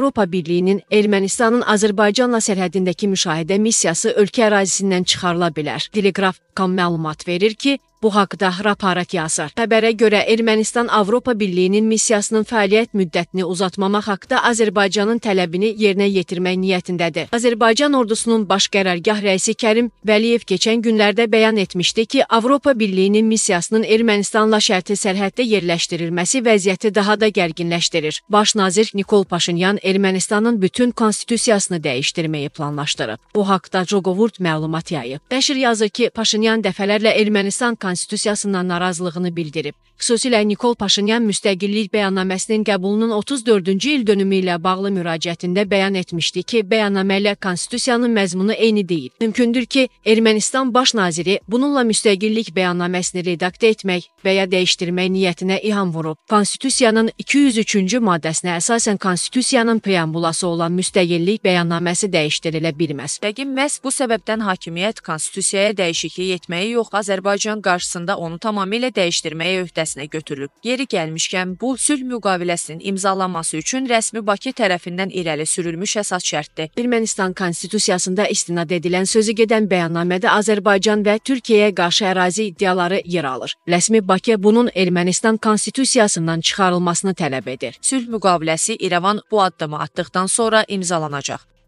Avropa Birliyinin Ermənistanın Azərbaycanla sərhədindəki müşahidə missiyası ölkə ərazisindən çıxarıla bilər. Teleqraf məlumat verir ki, Bu haqda raparat yazır. Xəbərə görə Ermənistan Avropa Birliyinin missiyasının fəaliyyət müddətini uzatmamaq haqda Azərbaycanın tələbini yerinə yetirmək niyyətindədir. Azərbaycan ordusunun baş qərargah rəisi Kərim Vəliyev keçən günlərdə bəyan etmişdi ki, Avropa Birliyinin missiyasının Ermənistanla şərti sərhəddə yerləşdirilməsi vəziyyəti daha da gərginləşdirir. Baş nazir Nikol Paşinyan Ermənistanın bütün konstitusiyasını dəyişdirməyi planlaşdırıb. Bu haqda Jogovurt məlumat yayıb. Bəşir yazır ki, Paşinyan dəfələrlə Ermənistan konstitusiyasından narazılığını bildirib. Xüsusilə Nikol Paşinyan müstəqillik bəyannaməsinin qəbulunun 34-cü il dönümü ilə bağlı müraciətində bəyan etmişdi ki, bəyannamə ilə konstitusiyanın məzmunu eyni deyil. Mümkündür ki, Ermənistan baş naziri bununla müstəqillik bəyannaməsini redaktə etmək və ya dəyişdirmək niyyətinə iham vurub. Konstitusiyanın 203-cü maddəsinə əsasən konstitusiyanın preambulası olan müstəqillik bəyannaməsidir dəyişdirilə bilməz. Yəqin məhz bu səbəbdən hakimiyyət konstitusiyaya dəyişiklik etməyi yox, Azərbaycan qarşı qarşısında onu tamamilə dəyişdirməyə öhdəsinə götürülüb. Yeri gəlmişkən, bu sülh müqaviləsinin imzalanması üçün rəsmi Bakı tərəfindən irəli sürülmüş əsas şərtdir. Ermənistan konstitusiyasında istinad edilən sözü gedən bəyannamədə Azərbaycan və Türkiyəyə qarşı ərazi iddiaları yer alır. Rəsmi Bakı bunun Ermənistan konstitusiyasından çıxarılmasını tələb edir. Sülh müqaviləsi İrəvan bu addımı atdıqdan sonra imzalanacaq.